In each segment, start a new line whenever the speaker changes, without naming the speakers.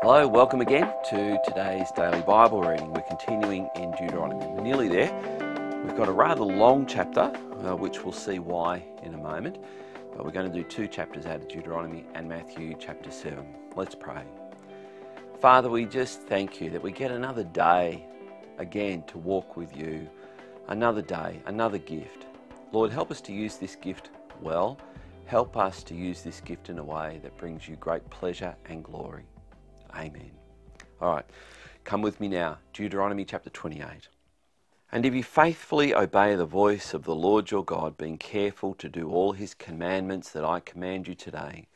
Hello, welcome again to today's daily Bible reading. We're continuing in Deuteronomy. We're nearly there. We've got a rather long chapter, uh, which we'll see why in a moment. But we're going to do two chapters out of Deuteronomy and Matthew chapter 7. Let's pray. Father, we just thank you that we get another day again to walk with you, another day, another gift. Lord, help us to use this gift well. Help us to use this gift in a way that brings you great pleasure and glory. Amen. All right, come with me now, Deuteronomy chapter 28. And if you faithfully obey the voice of the Lord your God, being careful to do all his commandments that I command you today,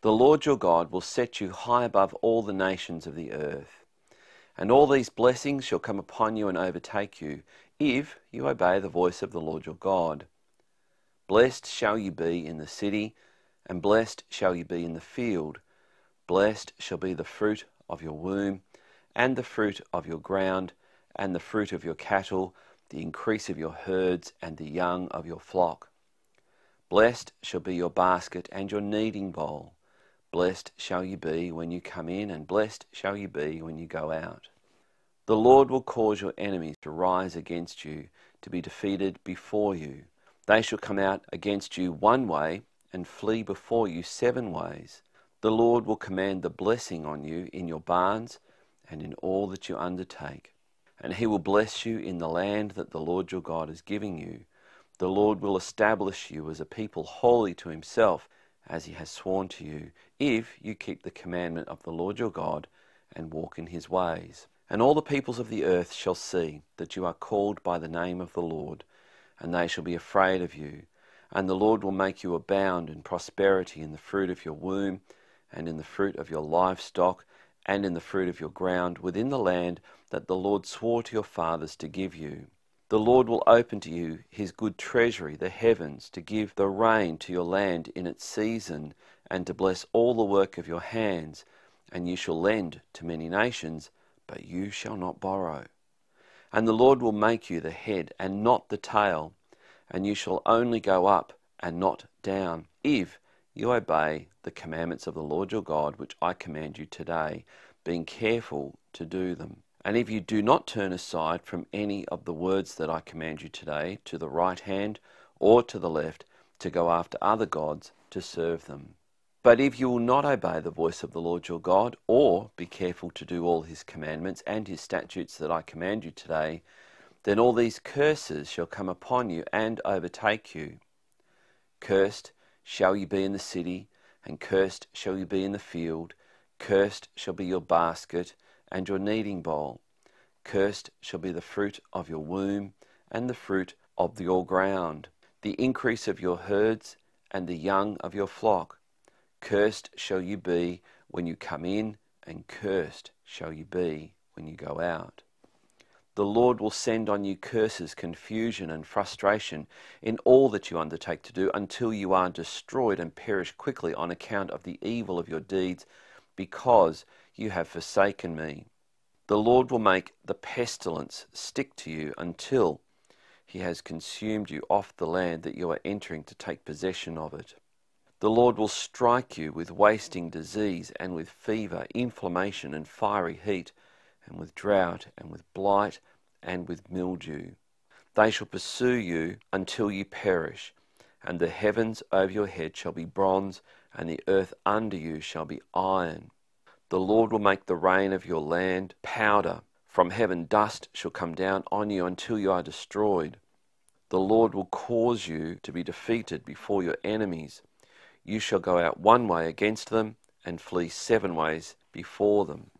the Lord your God will set you high above all the nations of the earth. And all these blessings shall come upon you and overtake you, if you obey the voice of the Lord your God. Blessed shall you be in the city, and blessed shall you be in the field. Blessed shall be the fruit of your womb, and the fruit of your ground, and the fruit of your cattle, the increase of your herds, and the young of your flock. Blessed shall be your basket and your kneading bowl. Blessed shall you be when you come in, and blessed shall you be when you go out. The Lord will cause your enemies to rise against you, to be defeated before you. They shall come out against you one way and flee before you seven ways. The Lord will command the blessing on you in your barns and in all that you undertake. And he will bless you in the land that the Lord your God is giving you. The Lord will establish you as a people holy to himself, as he has sworn to you, if you keep the commandment of the Lord your God and walk in his ways. And all the peoples of the earth shall see that you are called by the name of the Lord, and they shall be afraid of you. And the Lord will make you abound in prosperity in the fruit of your womb, and in the fruit of your livestock, and in the fruit of your ground, within the land that the Lord swore to your fathers to give you. The Lord will open to you his good treasury, the heavens, to give the rain to your land in its season, and to bless all the work of your hands. And you shall lend to many nations, but you shall not borrow. And the Lord will make you the head and not the tail and you shall only go up and not down, if you obey the commandments of the Lord your God, which I command you today, being careful to do them. And if you do not turn aside from any of the words that I command you today, to the right hand or to the left, to go after other gods to serve them. But if you will not obey the voice of the Lord your God, or be careful to do all his commandments and his statutes that I command you today, then all these curses shall come upon you and overtake you. Cursed shall you be in the city, and cursed shall you be in the field. Cursed shall be your basket and your kneading bowl. Cursed shall be the fruit of your womb and the fruit of your ground, the increase of your herds and the young of your flock. Cursed shall you be when you come in, and cursed shall you be when you go out. The Lord will send on you curses, confusion, and frustration in all that you undertake to do until you are destroyed and perish quickly on account of the evil of your deeds, because you have forsaken me. The Lord will make the pestilence stick to you until he has consumed you off the land that you are entering to take possession of it. The Lord will strike you with wasting disease and with fever, inflammation, and fiery heat and with drought, and with blight, and with mildew. They shall pursue you until you perish, and the heavens over your head shall be bronze, and the earth under you shall be iron. The Lord will make the rain of your land powder. From heaven dust shall come down on you until you are destroyed. The Lord will cause you to be defeated before your enemies. You shall go out one way against them, and flee seven ways before them.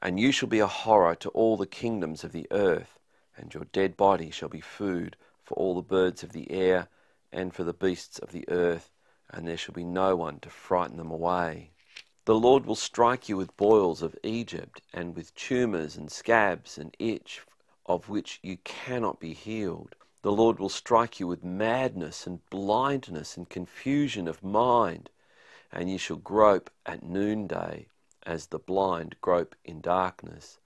And you shall be a horror to all the kingdoms of the earth, and your dead body shall be food for all the birds of the air and for the beasts of the earth, and there shall be no one to frighten them away. The Lord will strike you with boils of Egypt, and with tumours and scabs and itch, of which you cannot be healed. The Lord will strike you with madness and blindness and confusion of mind, and you shall grope at noonday as the blind grope in darkness,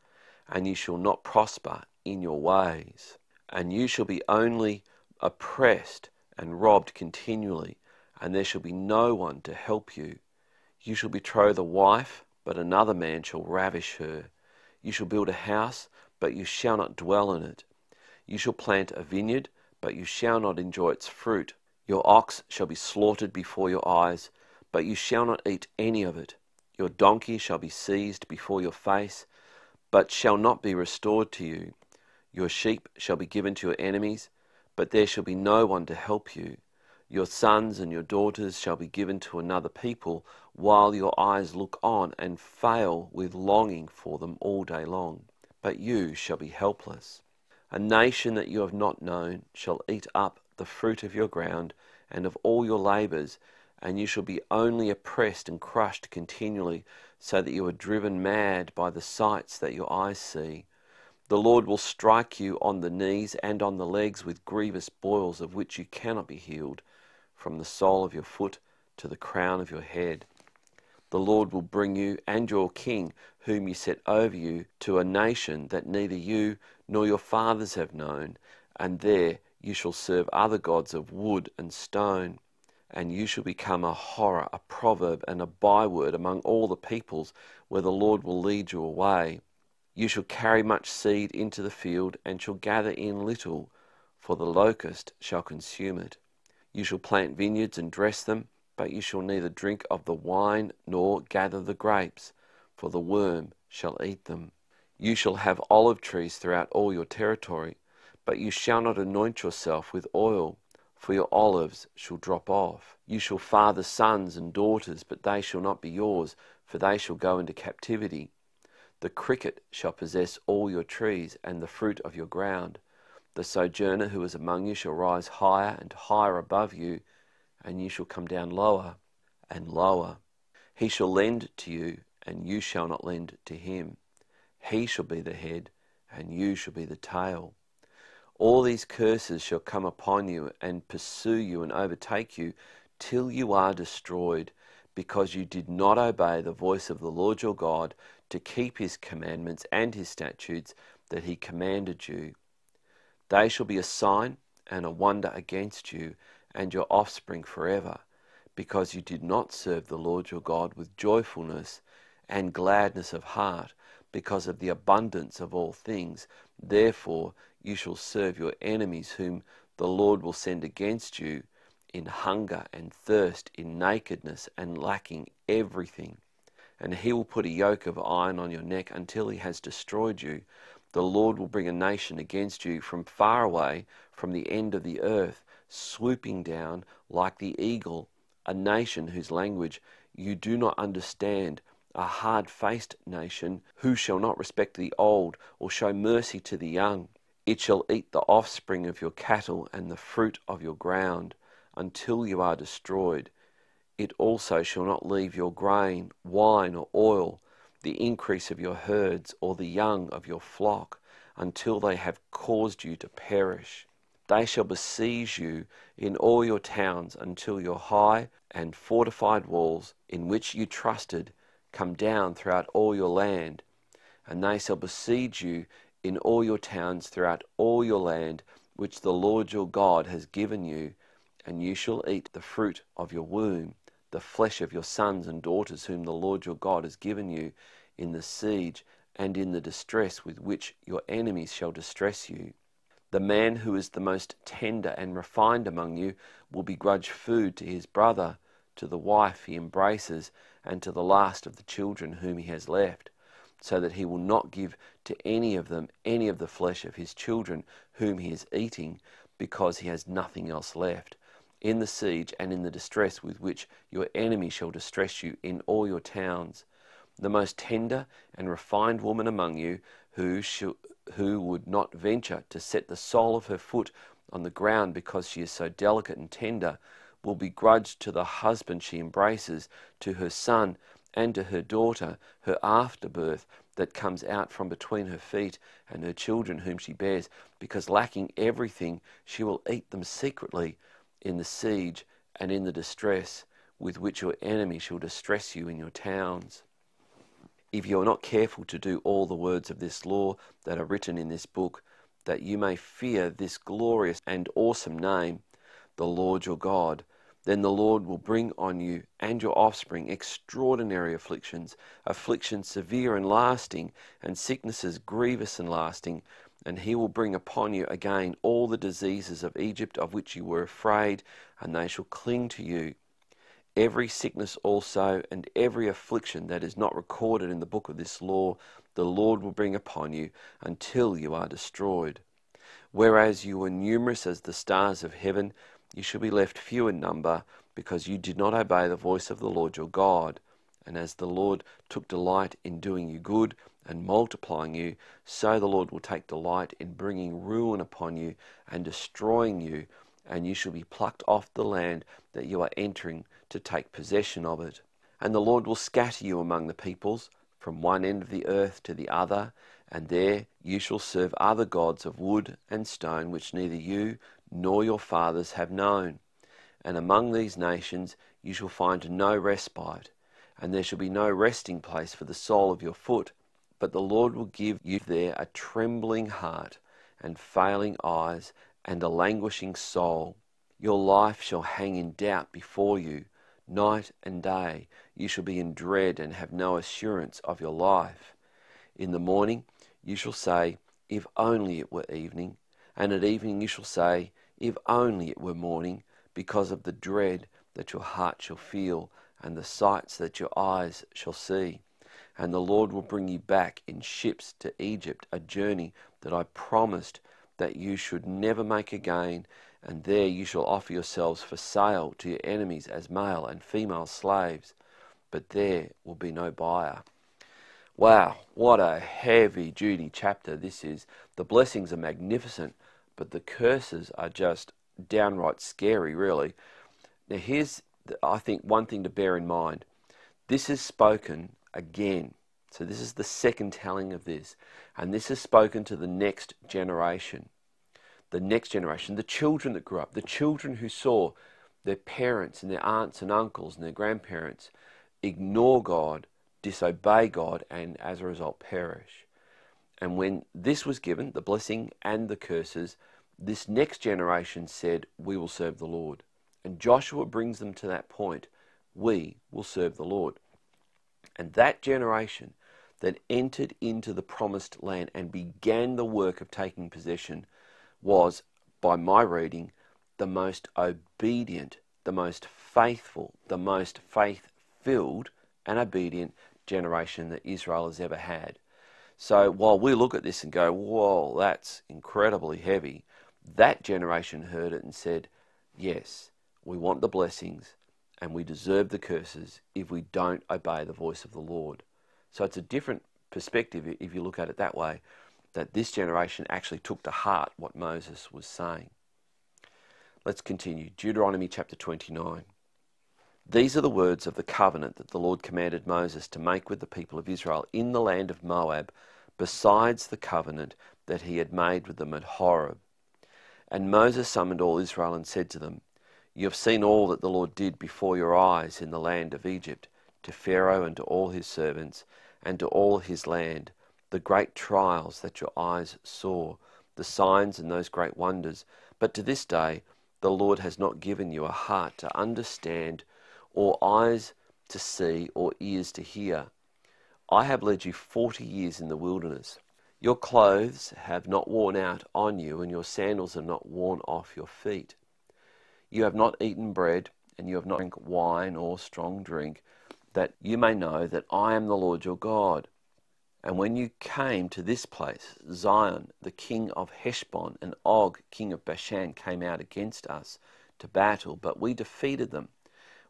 and you shall not prosper in your ways, and you shall be only oppressed and robbed continually, and there shall be no one to help you. You shall betroth a wife, but another man shall ravish her. You shall build a house, but you shall not dwell in it. You shall plant a vineyard, but you shall not enjoy its fruit. Your ox shall be slaughtered before your eyes, but you shall not eat any of it. Your donkey shall be seized before your face, but shall not be restored to you. Your sheep shall be given to your enemies, but there shall be no one to help you. Your sons and your daughters shall be given to another people, while your eyes look on and fail with longing for them all day long. But you shall be helpless. A nation that you have not known shall eat up the fruit of your ground and of all your labours, and you shall be only oppressed and crushed continually, so that you are driven mad by the sights that your eyes see. The Lord will strike you on the knees and on the legs with grievous boils of which you cannot be healed, from the sole of your foot to the crown of your head. The Lord will bring you and your king, whom you set over you, to a nation that neither you nor your fathers have known, and there you shall serve other gods of wood and stone and you shall become a horror, a proverb, and a byword among all the peoples, where the Lord will lead you away. You shall carry much seed into the field, and shall gather in little, for the locust shall consume it. You shall plant vineyards and dress them, but you shall neither drink of the wine nor gather the grapes, for the worm shall eat them. You shall have olive trees throughout all your territory, but you shall not anoint yourself with oil for your olives shall drop off. You shall father sons and daughters, but they shall not be yours, for they shall go into captivity. The cricket shall possess all your trees, and the fruit of your ground. The sojourner who is among you shall rise higher and higher above you, and you shall come down lower and lower. He shall lend to you, and you shall not lend to him. He shall be the head, and you shall be the tail. All these curses shall come upon you and pursue you and overtake you till you are destroyed, because you did not obey the voice of the Lord your God to keep his commandments and his statutes that he commanded you. They shall be a sign and a wonder against you and your offspring forever, because you did not serve the Lord your God with joyfulness and gladness of heart, because of the abundance of all things. Therefore, you shall serve your enemies whom the Lord will send against you in hunger and thirst, in nakedness and lacking everything. And he will put a yoke of iron on your neck until he has destroyed you. The Lord will bring a nation against you from far away, from the end of the earth, swooping down like the eagle, a nation whose language you do not understand, a hard faced nation who shall not respect the old or show mercy to the young. It shall eat the offspring of your cattle and the fruit of your ground until you are destroyed. It also shall not leave your grain, wine, or oil, the increase of your herds, or the young of your flock, until they have caused you to perish. They shall besiege you in all your towns until your high and fortified walls, in which you trusted, come down throughout all your land. And they shall besiege you in all your towns throughout all your land, which the Lord your God has given you, and you shall eat the fruit of your womb, the flesh of your sons and daughters, whom the Lord your God has given you, in the siege and in the distress with which your enemies shall distress you. The man who is the most tender and refined among you will begrudge food to his brother, to the wife he embraces, and to the last of the children whom he has left so that he will not give to any of them any of the flesh of his children whom he is eating, because he has nothing else left. In the siege and in the distress with which your enemy shall distress you in all your towns, the most tender and refined woman among you, who, who would not venture to set the sole of her foot on the ground because she is so delicate and tender, will be grudged to the husband she embraces, to her son, and to her daughter, her afterbirth that comes out from between her feet, and her children whom she bears, because lacking everything, she will eat them secretly in the siege and in the distress with which your enemy shall distress you in your towns. If you are not careful to do all the words of this law that are written in this book, that you may fear this glorious and awesome name, the Lord your God, then the Lord will bring on you and your offspring extraordinary afflictions, afflictions severe and lasting, and sicknesses grievous and lasting. And he will bring upon you again all the diseases of Egypt of which you were afraid, and they shall cling to you. Every sickness also, and every affliction that is not recorded in the book of this law, the Lord will bring upon you until you are destroyed. Whereas you were numerous as the stars of heaven, you shall be left few in number, because you did not obey the voice of the Lord your God. And as the Lord took delight in doing you good and multiplying you, so the Lord will take delight in bringing ruin upon you and destroying you, and you shall be plucked off the land that you are entering to take possession of it. And the Lord will scatter you among the peoples, from one end of the earth to the other, and there you shall serve other gods of wood and stone, which neither you nor your fathers have known. And among these nations you shall find no respite, and there shall be no resting place for the sole of your foot. But the Lord will give you there a trembling heart, and failing eyes, and a languishing soul. Your life shall hang in doubt before you. Night and day you shall be in dread and have no assurance of your life. In the morning you shall say, If only it were evening, and at evening you shall say, if only it were morning, because of the dread that your heart shall feel, and the sights that your eyes shall see. And the Lord will bring you back in ships to Egypt, a journey that I promised that you should never make again. And there you shall offer yourselves for sale to your enemies as male and female slaves, but there will be no buyer. Wow, what a heavy duty chapter this is. The blessings are magnificent, but the curses are just downright scary, really. Now, here's, the, I think, one thing to bear in mind this is spoken again. So, this is the second telling of this, and this is spoken to the next generation. The next generation, the children that grew up, the children who saw their parents and their aunts and uncles and their grandparents ignore God, disobey God, and as a result perish. And when this was given, the blessing and the curses, this next generation said, We will serve the Lord. And Joshua brings them to that point we will serve the Lord. And that generation that entered into the promised land and began the work of taking possession was, by my reading, the most obedient, the most faithful, the most faith filled and obedient generation that Israel has ever had. So while we look at this and go, whoa, that's incredibly heavy, that generation heard it and said, yes, we want the blessings and we deserve the curses if we don't obey the voice of the Lord. So it's a different perspective if you look at it that way, that this generation actually took to heart what Moses was saying. Let's continue. Deuteronomy chapter 29. These are the words of the covenant that the Lord commanded Moses to make with the people of Israel in the land of Moab, besides the covenant that he had made with them at Horeb. And Moses summoned all Israel and said to them, You have seen all that the Lord did before your eyes in the land of Egypt, to Pharaoh and to all his servants, and to all his land, the great trials that your eyes saw, the signs and those great wonders. But to this day the Lord has not given you a heart to understand or eyes to see, or ears to hear. I have led you forty years in the wilderness. Your clothes have not worn out on you, and your sandals have not worn off your feet. You have not eaten bread, and you have not drunk wine or strong drink, that you may know that I am the Lord your God. And when you came to this place, Zion, the king of Heshbon, and Og, king of Bashan, came out against us to battle, but we defeated them.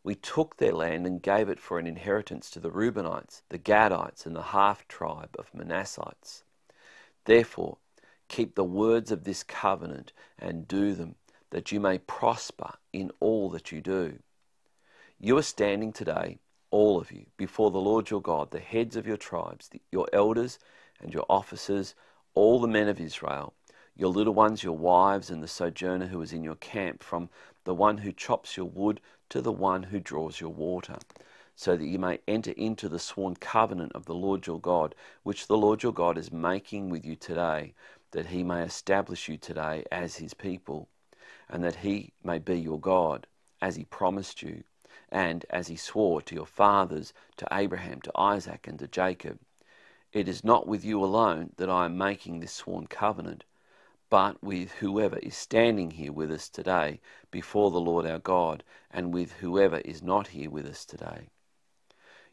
We took their land and gave it for an inheritance to the Reubenites, the Gadites, and the half tribe of Manassites. Therefore, keep the words of this covenant and do them, that you may prosper in all that you do. You are standing today, all of you, before the Lord your God, the heads of your tribes, your elders and your officers, all the men of Israel, your little ones, your wives, and the sojourner who is in your camp, from the one who chops your wood to the one who draws your water, so that you may enter into the sworn covenant of the Lord your God, which the Lord your God is making with you today, that he may establish you today as his people, and that he may be your God, as he promised you, and as he swore to your fathers, to Abraham, to Isaac, and to Jacob. It is not with you alone that I am making this sworn covenant but with whoever is standing here with us today before the Lord our God, and with whoever is not here with us today.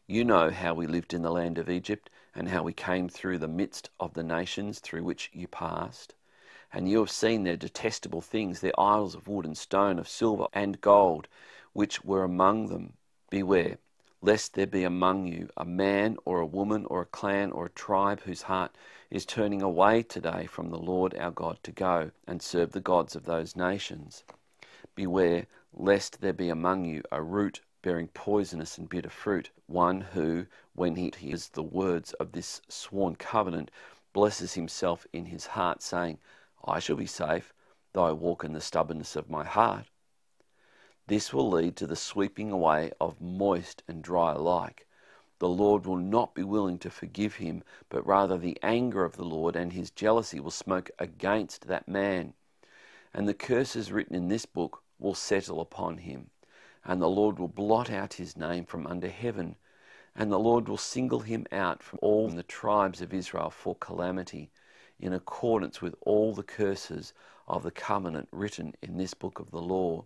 You know how we lived in the land of Egypt, and how we came through the midst of the nations through which you passed. And you have seen their detestable things, their idols of wood and stone, of silver and gold, which were among them. Beware lest there be among you a man or a woman or a clan or a tribe whose heart is turning away today from the Lord our God to go and serve the gods of those nations. Beware lest there be among you a root bearing poisonous and bitter fruit, one who, when he hears the words of this sworn covenant, blesses himself in his heart, saying, I shall be safe, though I walk in the stubbornness of my heart. This will lead to the sweeping away of moist and dry alike. The Lord will not be willing to forgive him, but rather the anger of the Lord and his jealousy will smoke against that man. And the curses written in this book will settle upon him. And the Lord will blot out his name from under heaven. And the Lord will single him out from all the tribes of Israel for calamity, in accordance with all the curses of the covenant written in this book of the law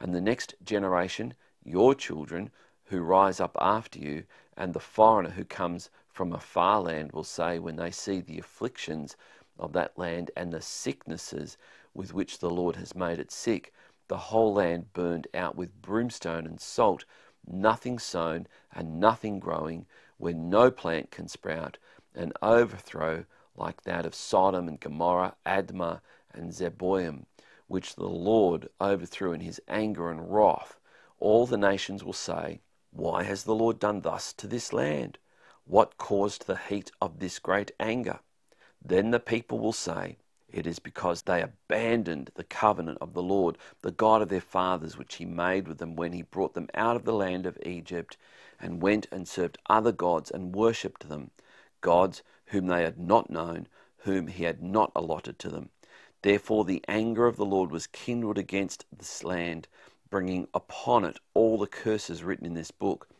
and the next generation, your children, who rise up after you, and the foreigner who comes from a far land will say, when they see the afflictions of that land and the sicknesses with which the Lord has made it sick, the whole land burned out with brimstone and salt, nothing sown and nothing growing, where no plant can sprout, an overthrow like that of Sodom and Gomorrah, Admah and Zeboim which the Lord overthrew in his anger and wrath, all the nations will say, Why has the Lord done thus to this land? What caused the heat of this great anger? Then the people will say, It is because they abandoned the covenant of the Lord, the God of their fathers, which he made with them when he brought them out of the land of Egypt, and went and served other gods and worshipped them, gods whom they had not known, whom he had not allotted to them Therefore, the anger of the Lord was kindled against this land, bringing upon it all the curses written in this book.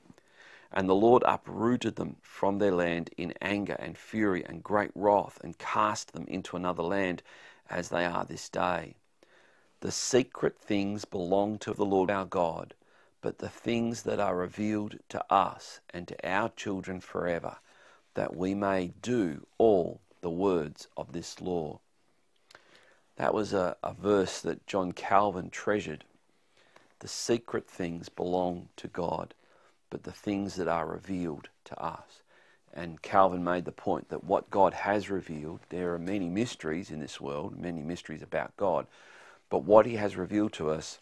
And the Lord uprooted them from their land in anger and fury and great wrath, and cast them into another land, as they are this day. The secret things belong to the Lord our God, but the things that are revealed to us and to our children forever, that we may do all the words of this law. That was a, a verse that John Calvin treasured. The secret things belong to God, but the things that are revealed to us. And Calvin made the point that what God has revealed, there are many mysteries in this world, many mysteries about God, but what he has revealed to us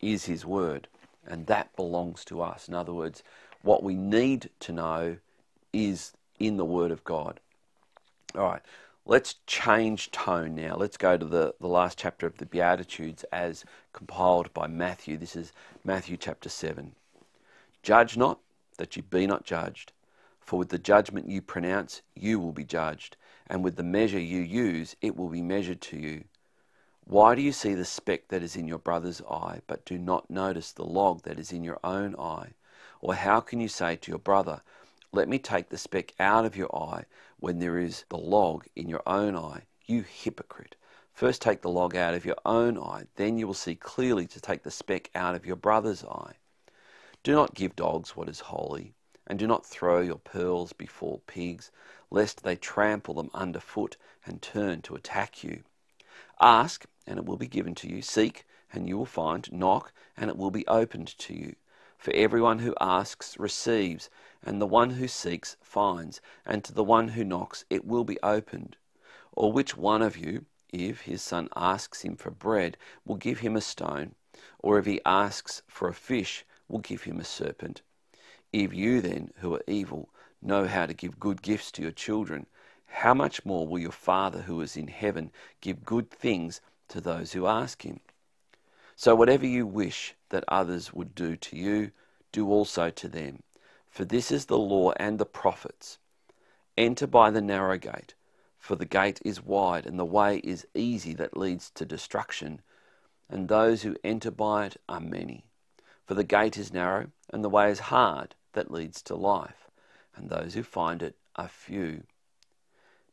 is his word, and that belongs to us. In other words, what we need to know is in the word of God. All right, Let's change tone now. Let's go to the, the last chapter of the Beatitudes as compiled by Matthew. This is Matthew chapter 7. Judge not, that you be not judged. For with the judgment you pronounce, you will be judged, and with the measure you use, it will be measured to you. Why do you see the speck that is in your brother's eye, but do not notice the log that is in your own eye? Or how can you say to your brother, Let me take the speck out of your eye, when there is the log in your own eye, you hypocrite. First take the log out of your own eye, then you will see clearly to take the speck out of your brother's eye. Do not give dogs what is holy, and do not throw your pearls before pigs, lest they trample them under foot and turn to attack you. Ask, and it will be given to you. Seek, and you will find. Knock, and it will be opened to you. For everyone who asks receives, and the one who seeks finds, and to the one who knocks it will be opened. Or which one of you, if his son asks him for bread, will give him a stone? Or if he asks for a fish, will give him a serpent? If you then, who are evil, know how to give good gifts to your children, how much more will your Father who is in heaven give good things to those who ask him? So whatever you wish that others would do to you, do also to them. For this is the law and the prophets. Enter by the narrow gate, for the gate is wide, and the way is easy that leads to destruction, and those who enter by it are many. For the gate is narrow, and the way is hard that leads to life, and those who find it are few.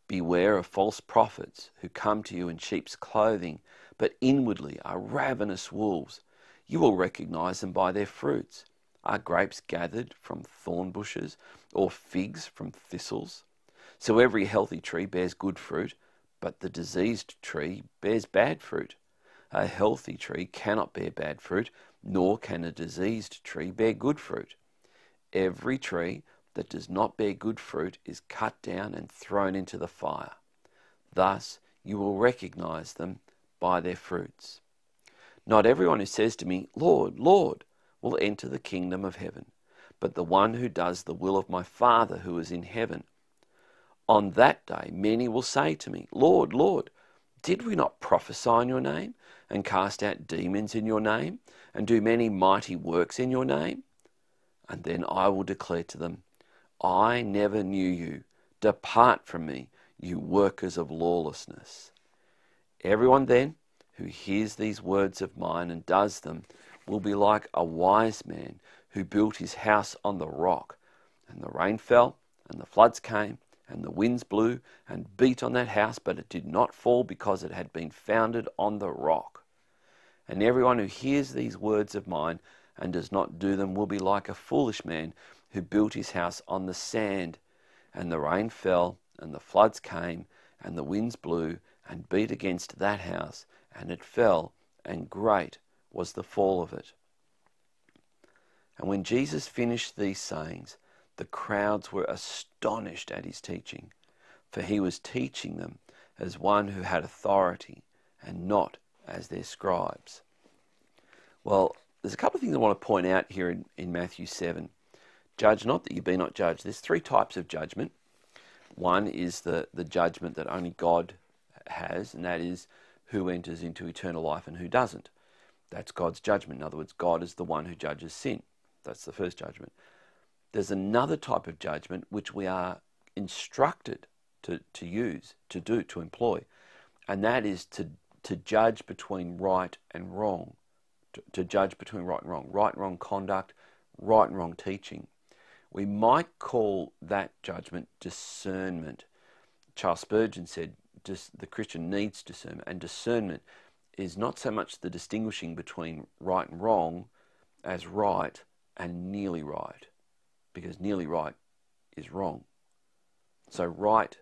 Beware of false prophets who come to you in sheep's clothing but inwardly are ravenous wolves. You will recognize them by their fruits. Are grapes gathered from thorn bushes, or figs from thistles? So every healthy tree bears good fruit, but the diseased tree bears bad fruit. A healthy tree cannot bear bad fruit, nor can a diseased tree bear good fruit. Every tree that does not bear good fruit is cut down and thrown into the fire. Thus you will recognize them by their fruits. Not everyone who says to me, Lord, Lord, will enter the kingdom of heaven, but the one who does the will of my Father who is in heaven. On that day many will say to me, Lord, Lord, did we not prophesy in your name, and cast out demons in your name, and do many mighty works in your name? And then I will declare to them, I never knew you. Depart from me, you workers of lawlessness. Everyone then who hears these words of mine and does them will be like a wise man who built his house on the rock. And the rain fell, and the floods came, and the winds blew and beat on that house, but it did not fall because it had been founded on the rock. And everyone who hears these words of mine and does not do them will be like a foolish man who built his house on the sand. And the rain fell, and the floods came, and the winds blew and beat against that house, and it fell, and great was the fall of it. And when Jesus finished these sayings, the crowds were astonished at his teaching, for he was teaching them as one who had authority, and not as their scribes. Well, there's a couple of things I want to point out here in, in Matthew 7. Judge not that you be not judged. There's three types of judgment. One is the, the judgment that only God has, and that is who enters into eternal life and who doesn't. That's God's judgment. In other words, God is the one who judges sin. That's the first judgment. There's another type of judgment which we are instructed to, to use, to do, to employ, and that is to, to judge between right and wrong, to, to judge between right and wrong, right and wrong conduct, right and wrong teaching. We might call that judgment discernment. Charles Spurgeon said, dis- the Christian needs discernment, and discernment is not so much the distinguishing between right and wrong as right and nearly right, because nearly right is wrong. So, right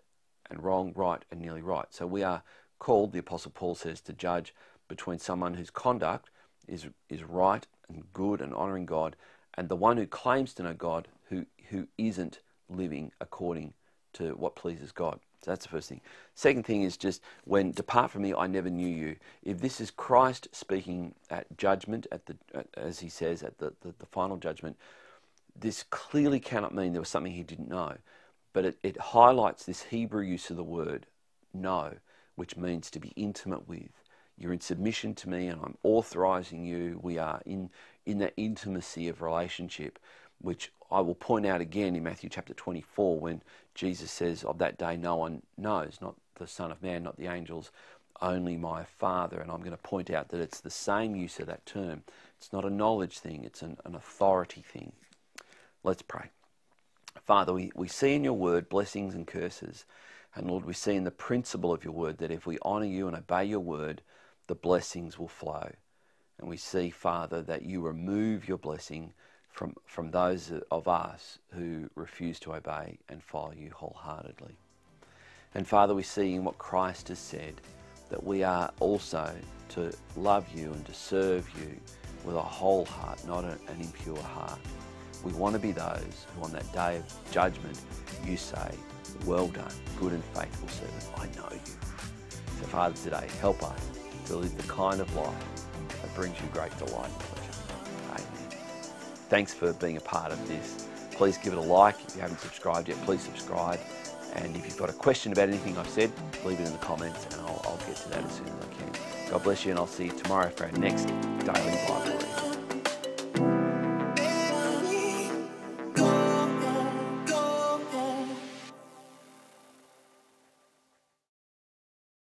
and wrong, right and nearly right. So, we are called, the Apostle Paul says, to judge between someone whose conduct is, is right and good and honouring God and the one who claims to know God who, who isn't living according to what pleases God. So that's the first thing. Second thing is just when depart from me, I never knew you. If this is Christ speaking at judgment, at the as he says at the, the, the, final judgment, this clearly cannot mean there was something he didn't know, but it, it highlights this Hebrew use of the word know, which means to be intimate with. You're in submission to me, and I'm authorizing you. We are in in that intimacy of relationship, which I will point out again in Matthew chapter 24 when Jesus says, Of that day no one knows, not the Son of Man, not the angels, only my Father. And I'm going to point out that it's the same use of that term. It's not a knowledge thing, it's an, an authority thing. Let's pray. Father, we, we see in your word blessings and curses. And Lord, we see in the principle of your word that if we honour you and obey your word, the blessings will flow. And we see, Father, that you remove your blessing from, from those of us who refuse to obey and follow you wholeheartedly. And Father, we see in what Christ has said that we are also to love you and to serve you with a whole heart, not an impure heart. We want to be those who, on that day of judgment, you say, Well done, good and faithful servant, I know you. So, Father, today, help us to live the kind of life that brings you great delight Thanks for being a part of this. Please give it a like. If you haven't subscribed yet, please subscribe. And if you've got a question about anything I've said, leave it in the comments and I'll, I'll get to that as soon as I can. God bless you and I'll see you tomorrow for our next Daily Bible